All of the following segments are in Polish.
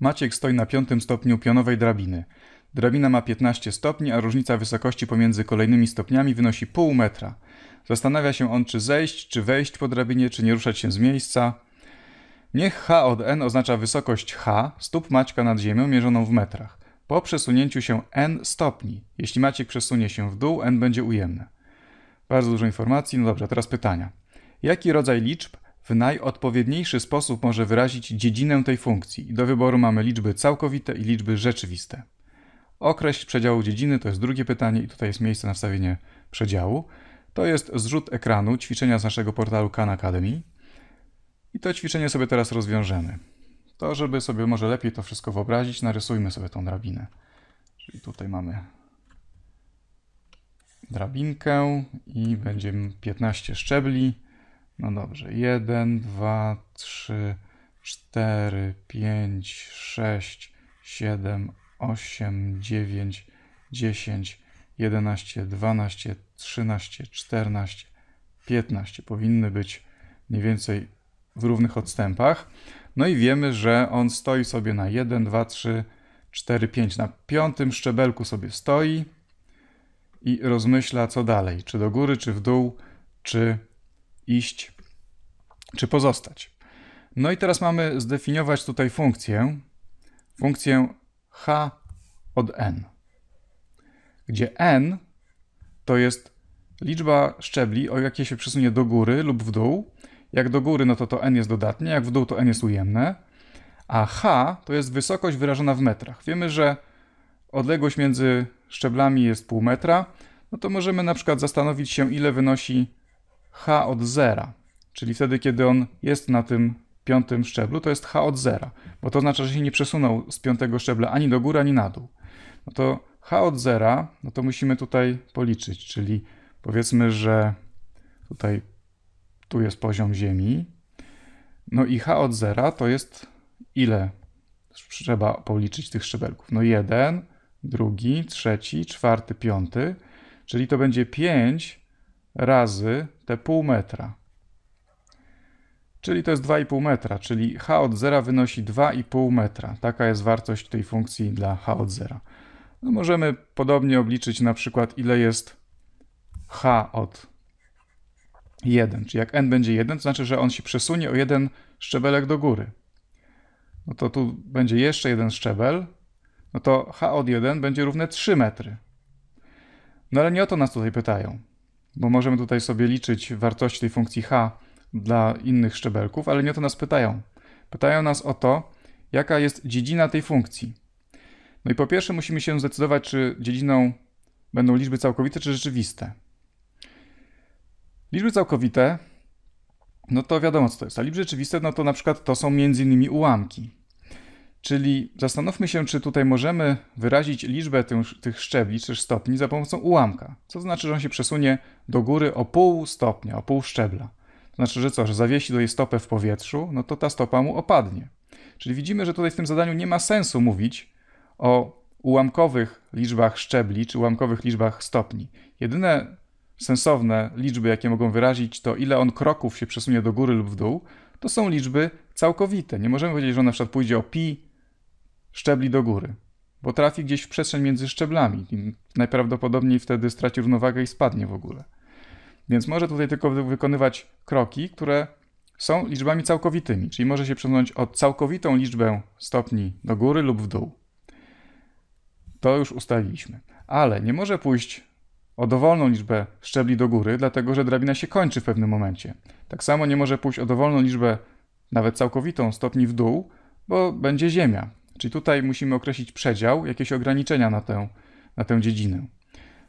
Maciek stoi na piątym stopniu pionowej drabiny. Drabina ma 15 stopni, a różnica wysokości pomiędzy kolejnymi stopniami wynosi pół metra. Zastanawia się on, czy zejść, czy wejść po drabinie, czy nie ruszać się z miejsca. Niech H od N oznacza wysokość H, stóp Maćka nad ziemią mierzoną w metrach. Po przesunięciu się N stopni. Jeśli Maciek przesunie się w dół, N będzie ujemne. Bardzo dużo informacji, no dobrze, teraz pytania. Jaki rodzaj liczb w najodpowiedniejszy sposób może wyrazić dziedzinę tej funkcji. Do wyboru mamy liczby całkowite i liczby rzeczywiste. Określ przedziału dziedziny to jest drugie pytanie i tutaj jest miejsce na wstawienie przedziału. To jest zrzut ekranu ćwiczenia z naszego portalu Khan Academy. I to ćwiczenie sobie teraz rozwiążemy. To, żeby sobie może lepiej to wszystko wyobrazić, narysujmy sobie tą drabinę. Czyli tutaj mamy drabinkę i będziemy 15 szczebli no dobrze, 1, 2, 3, 4, 5, 6, 7, 8, 9, 10, 11, 12, 13, 14, 15. Powinny być mniej więcej w równych odstępach. No i wiemy, że on stoi sobie na 1, 2, 3, 4, 5. Na piątym szczebelku sobie stoi i rozmyśla, co dalej. Czy do góry, czy w dół, czy iść czy pozostać. No i teraz mamy zdefiniować tutaj funkcję, funkcję h od n, gdzie n to jest liczba szczebli, o jakie się przesunie do góry lub w dół. Jak do góry, no to to n jest dodatnie, jak w dół, to n jest ujemne. A h to jest wysokość wyrażona w metrach. Wiemy, że odległość między szczeblami jest pół metra, no to możemy na przykład zastanowić się, ile wynosi h od zera, czyli wtedy, kiedy on jest na tym piątym szczeblu, to jest h od zera, bo to oznacza, że się nie przesunął z piątego szczebla ani do góry, ani na dół. No to h od zera, no to musimy tutaj policzyć, czyli powiedzmy, że tutaj tu jest poziom Ziemi, no i h od zera to jest ile trzeba policzyć tych szczebelków? No jeden, drugi, trzeci, czwarty, piąty, czyli to będzie 5 razy te pół metra. Czyli to jest 2,5 metra, czyli h od zera wynosi 2,5 metra. Taka jest wartość tej funkcji dla h od zera. No możemy podobnie obliczyć na przykład ile jest h od 1. Czyli jak n będzie 1, to znaczy, że on się przesunie o jeden szczebelek do góry. No to tu będzie jeszcze jeden szczebel, no to h od 1 będzie równe 3 metry. No ale nie o to nas tutaj pytają bo możemy tutaj sobie liczyć wartość tej funkcji h dla innych szczebelków, ale nie o to nas pytają. Pytają nas o to, jaka jest dziedzina tej funkcji. No i po pierwsze musimy się zdecydować, czy dziedziną będą liczby całkowite, czy rzeczywiste. Liczby całkowite, no to wiadomo co to jest, a liczby rzeczywiste, no to na przykład to są między innymi ułamki. Czyli zastanówmy się, czy tutaj możemy wyrazić liczbę tych, szczebli czy stopni za pomocą ułamka. Co to znaczy, że on się przesunie do góry o pół stopnia, o pół szczebla. To znaczy, że co, że zawiesi do jej stopę w powietrzu, no to ta stopa mu opadnie. Czyli widzimy, że tutaj w tym zadaniu nie ma sensu mówić o ułamkowych liczbach szczebli czy ułamkowych liczbach stopni. Jedyne sensowne liczby, jakie mogą wyrazić to, ile on kroków się przesunie do góry lub w dół, to są liczby całkowite. Nie możemy powiedzieć, że on na przykład pójdzie o pi szczebli do góry, bo trafi gdzieś w przestrzeń między szczeblami. I najprawdopodobniej wtedy straci równowagę i spadnie w ogóle. Więc może tutaj tylko wykonywać kroki, które są liczbami całkowitymi, czyli może się przesunąć o całkowitą liczbę stopni do góry lub w dół. To już ustaliliśmy. Ale nie może pójść o dowolną liczbę szczebli do góry, dlatego że drabina się kończy w pewnym momencie. Tak samo nie może pójść o dowolną liczbę, nawet całkowitą, stopni w dół, bo będzie ziemia. Czyli tutaj musimy określić przedział, jakieś ograniczenia na tę, na tę dziedzinę.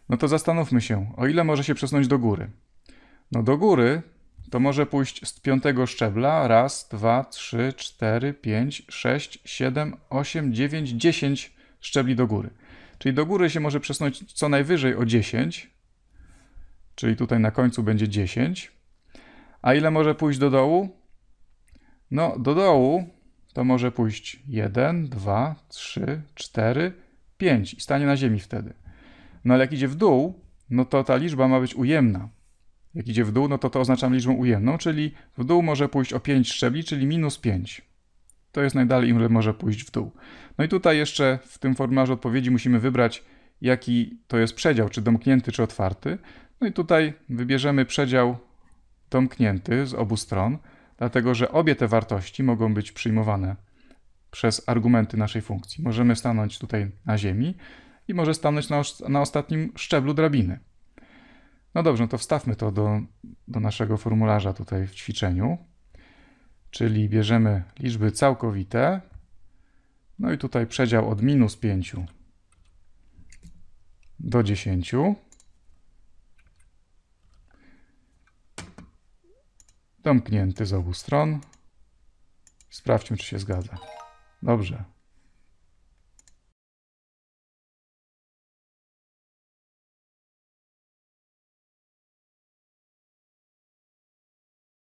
No to zastanówmy się, o ile może się przesunąć do góry. No do góry to może pójść z piątego szczebla raz, dwa, trzy, cztery, pięć, sześć, siedem, osiem, dziewięć, dziesięć szczebli do góry. Czyli do góry się może przesunąć co najwyżej o 10, czyli tutaj na końcu będzie 10. A ile może pójść do dołu? No, do dołu to może pójść 1, 2, 3, 4, 5 i stanie na ziemi wtedy. No ale jak idzie w dół, no to ta liczba ma być ujemna. Jak idzie w dół, no to to oznaczam liczbą ujemną, czyli w dół może pójść o 5 szczebli, czyli minus 5. To jest najdalej, ile może pójść w dół. No i tutaj jeszcze w tym formularzu odpowiedzi musimy wybrać, jaki to jest przedział, czy domknięty, czy otwarty. No i tutaj wybierzemy przedział domknięty z obu stron dlatego że obie te wartości mogą być przyjmowane przez argumenty naszej funkcji. Możemy stanąć tutaj na ziemi i może stanąć na, na ostatnim szczeblu drabiny. No dobrze, no to wstawmy to do, do naszego formularza tutaj w ćwiczeniu. Czyli bierzemy liczby całkowite, no i tutaj przedział od minus 5 do 10. Domknięty z obu stron. Sprawdźmy, czy się zgadza. Dobrze.